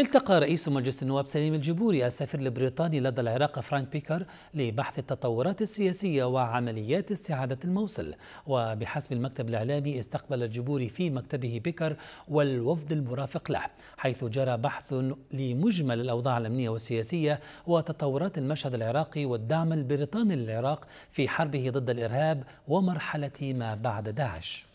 التقى رئيس مجلس النواب سليم الجبوري السفير البريطاني لدى العراق فرانك بيكر لبحث التطورات السياسية وعمليات استعادة الموصل وبحسب المكتب الإعلامي استقبل الجبوري في مكتبه بيكر والوفد المرافق له حيث جرى بحث لمجمل الأوضاع الأمنية والسياسية وتطورات المشهد العراقي والدعم البريطاني للعراق في حربه ضد الإرهاب ومرحلة ما بعد داعش